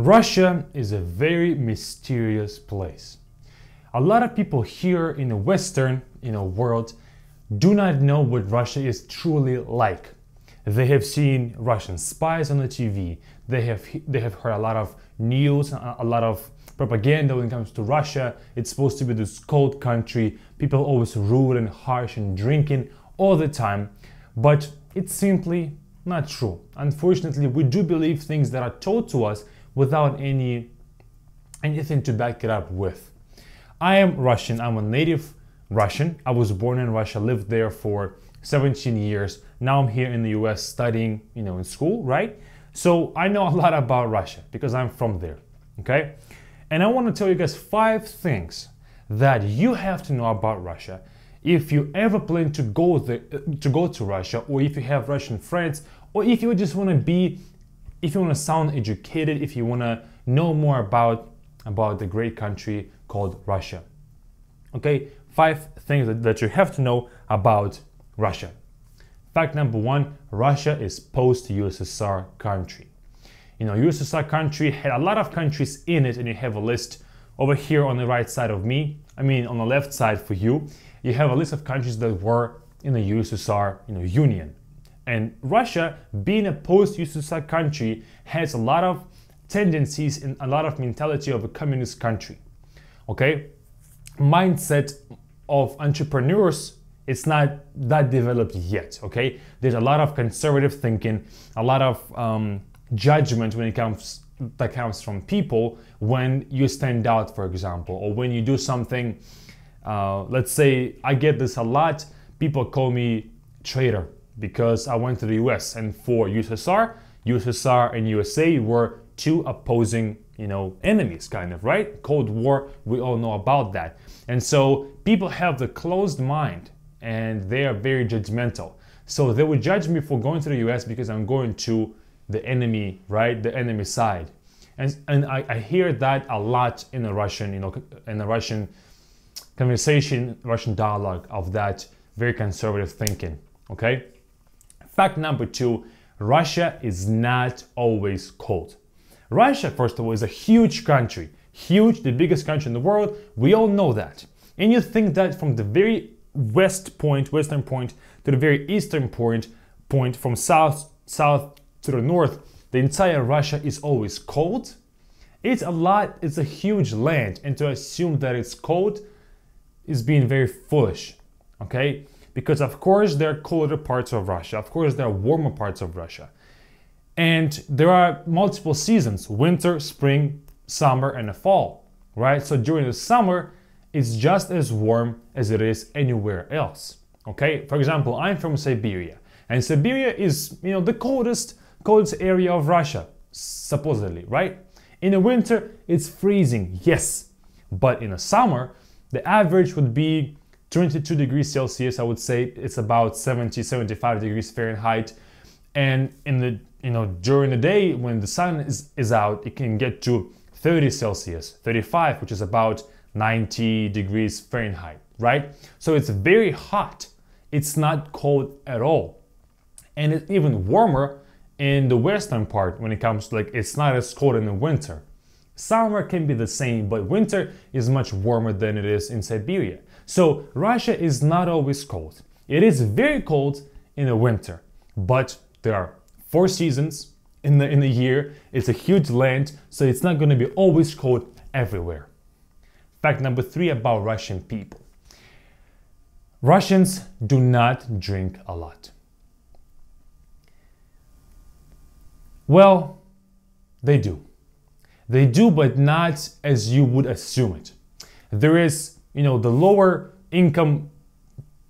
Russia is a very mysterious place. A lot of people here in the Western in the world do not know what Russia is truly like. They have seen Russian spies on the TV. They have, they have heard a lot of news, a lot of propaganda when it comes to Russia. It's supposed to be this cold country, people always rude and harsh and drinking all the time. But it's simply not true. Unfortunately, we do believe things that are told to us without any anything to back it up with. I am Russian. I'm a native Russian. I was born in Russia, lived there for 17 years. Now I'm here in the US studying, you know, in school, right? So I know a lot about Russia because I'm from there, okay? And I want to tell you guys five things that you have to know about Russia if you ever plan to go there, to go to Russia or if you have Russian friends or if you just want to be if you want to sound educated, if you want to know more about about the great country called Russia. Okay, five things that, that you have to know about Russia. Fact number one, Russia is post-USSR country. You know, USSR country had a lot of countries in it, and you have a list over here on the right side of me, I mean on the left side for you, you have a list of countries that were in the USSR you know, Union. And Russia, being a post-USSR country, has a lot of tendencies and a lot of mentality of a communist country. Okay, mindset of entrepreneurs it's not that developed yet okay there's a lot of conservative thinking a lot of um, judgment when it comes that comes from people when you stand out for example or when you do something uh, let's say i get this a lot people call me traitor because I went to the US and for USSR, USSR and USA were two opposing, you know, enemies kind of, right? Cold War, we all know about that. And so people have the closed mind and they are very judgmental. So they would judge me for going to the US because I'm going to the enemy, right? The enemy side. And, and I, I hear that a lot in the Russian, you know, in the Russian conversation, Russian dialogue of that very conservative thinking, okay? Fact number two Russia is not always cold. Russia, first of all, is a huge country, huge, the biggest country in the world. We all know that. And you think that from the very west point, western point, to the very eastern point, point from south, south to the north, the entire Russia is always cold. It's a lot, it's a huge land, and to assume that it's cold is being very foolish. Okay? because of course there are colder parts of Russia, of course there are warmer parts of Russia. And there are multiple seasons, winter, spring, summer and fall, right? So during the summer, it's just as warm as it is anywhere else. Okay, for example, I'm from Siberia and Siberia is, you know, the coldest, coldest area of Russia, supposedly, right? In the winter, it's freezing, yes, but in the summer, the average would be 22 degrees Celsius, I would say it's about 70, 75 degrees Fahrenheit. And in the, you know, during the day when the sun is, is out, it can get to 30 Celsius, 35, which is about 90 degrees Fahrenheit, right? So it's very hot. It's not cold at all. And it's even warmer in the western part when it comes to like, it's not as cold in the winter. Summer can be the same, but winter is much warmer than it is in Siberia. So Russia is not always cold. It is very cold in the winter, but there are four seasons in the in the year. It's a huge land, so it's not going to be always cold everywhere. Fact number 3 about Russian people. Russians do not drink a lot. Well, they do. They do, but not as you would assume it. There is you know, the lower income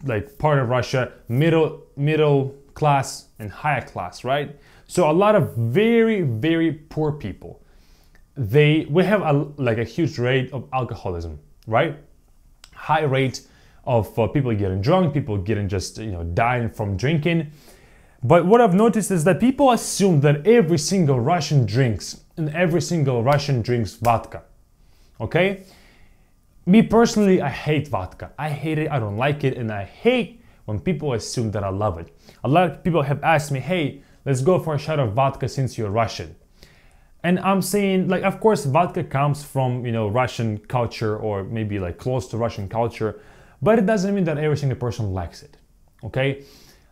like part of Russia, middle middle class and higher class, right? So a lot of very very poor people. They we have a, like a huge rate of alcoholism, right? High rate of uh, people getting drunk, people getting just you know dying from drinking. But what I've noticed is that people assume that every single Russian drinks and every single Russian drinks vodka. Okay? Me personally, I hate vodka. I hate it, I don't like it, and I hate when people assume that I love it. A lot of people have asked me, hey, let's go for a shot of vodka since you're Russian. And I'm saying, like, of course, vodka comes from, you know, Russian culture or maybe like close to Russian culture, but it doesn't mean that every single person likes it. Okay?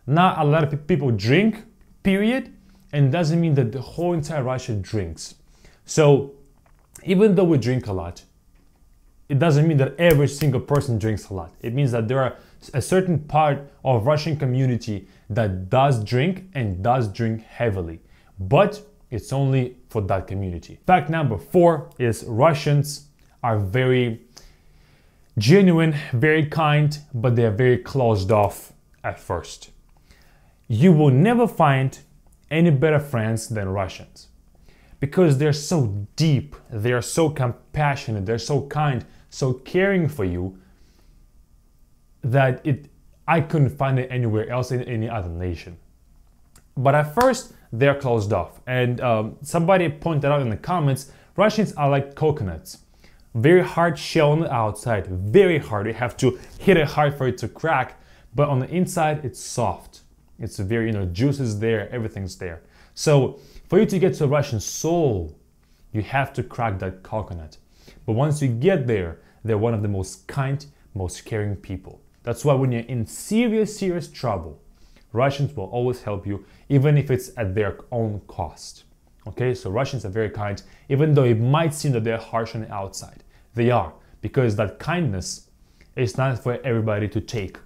Not a lot of people drink, period, and doesn't mean that the whole entire Russia drinks. So, even though we drink a lot, it doesn't mean that every single person drinks a lot. It means that there are a certain part of Russian community that does drink and does drink heavily, but it's only for that community. Fact number four is Russians are very genuine, very kind, but they are very closed off at first. You will never find any better friends than Russians because they're so deep, they are so compassionate, they're so kind, so caring for you that it I couldn't find it anywhere else in any other nation. But at first, they're closed off. And um, somebody pointed out in the comments, Russians are like coconuts. Very hard shell on the outside, very hard. You have to hit it hard for it to crack. But on the inside, it's soft. It's very, you know, juices there, everything's there. So for you to get to Russian soul, you have to crack that coconut. But once you get there, they're one of the most kind, most caring people. That's why when you're in serious, serious trouble, Russians will always help you, even if it's at their own cost. Okay, so Russians are very kind, even though it might seem that they're harsh on the outside. They are, because that kindness is not for everybody to take.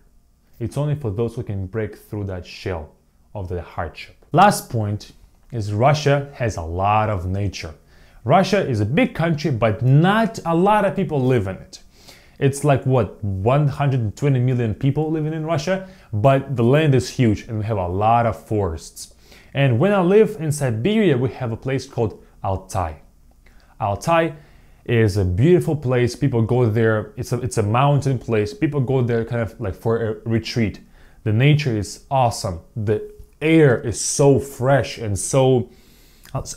It's only for those who can break through that shell of the hardship. Last point is Russia has a lot of nature. Russia is a big country, but not a lot of people live in it. It's like what 120 million people living in Russia, but the land is huge and we have a lot of forests. And when I live in Siberia, we have a place called Altai. Altai is a beautiful place. People go there. It's a it's a mountain place. People go there kind of like for a retreat. The nature is awesome. The air is so fresh and so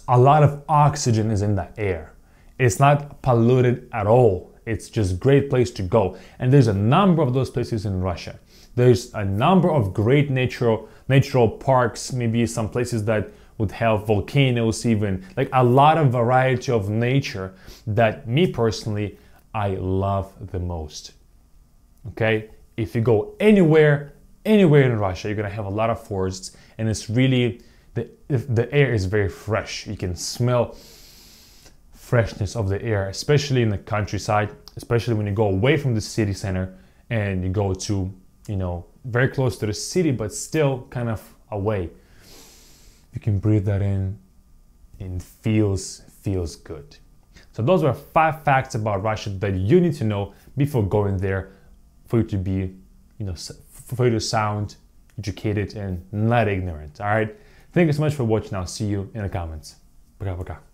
a lot of oxygen is in that air. It's not polluted at all. It's just great place to go. And there's a number of those places in Russia. There's a number of great natural natural parks, maybe some places that would have volcanoes even, like a lot of variety of nature that me personally I love the most. Okay? If you go anywhere, anywhere in Russia, you're going to have a lot of forests and it's really the, if the air is very fresh. You can smell freshness of the air, especially in the countryside, especially when you go away from the city center and you go to, you know, very close to the city, but still kind of away. You can breathe that in and feels feels good. So those were five facts about Russia that you need to know before going there for you to be, you know, for you to sound educated and not ignorant. All right. Thank you so much for watching. I'll see you in the comments. Пока-пока.